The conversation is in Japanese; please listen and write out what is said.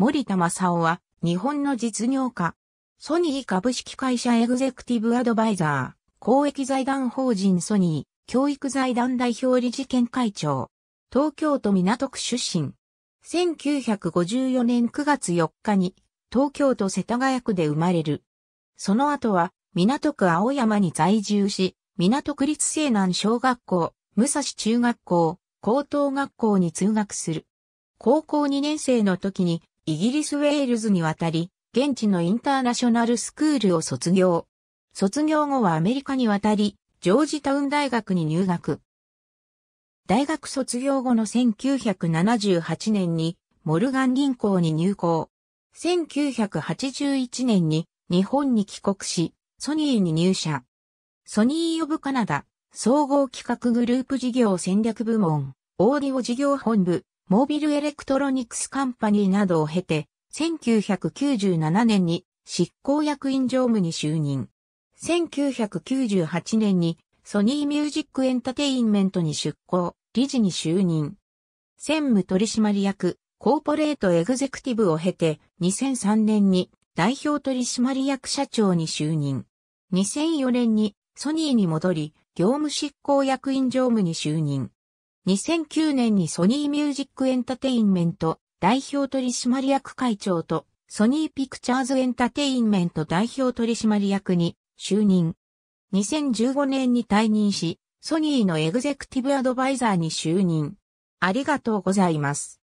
森田正夫は、日本の実業家。ソニー株式会社エグゼクティブアドバイザー、公益財団法人ソニー、教育財団代表理事兼会長。東京都港区出身。1954年9月4日に、東京都世田谷区で生まれる。その後は、港区青山に在住し、港区立西南小学校、武蔵中学校、高等学校に通学する。高校2年生の時にイギリス・ウェールズに渡り、現地のインターナショナルスクールを卒業。卒業後はアメリカに渡り、ジョージタウン大学に入学。大学卒業後の1978年にモルガン銀行に入校。1981年に日本に帰国し、ソニーに入社。ソニー・オブ・カナダ、総合企画グループ事業戦略部門、オーディオ事業本部、モービルエレクトロニクスカンパニーなどを経て、1997年に執行役員常務に就任。1998年にソニーミュージックエンタテインメントに出向、理事に就任。専務取締役、コーポレートエグゼクティブを経て、2003年に代表取締役社長に就任。2004年にソニーに戻り、業務執行役員常務に就任。2009年にソニーミュージックエンタテインメント代表取締役会長とソニーピクチャーズエンタテインメント代表取締役に就任。2015年に退任し、ソニーのエグゼクティブアドバイザーに就任。ありがとうございます。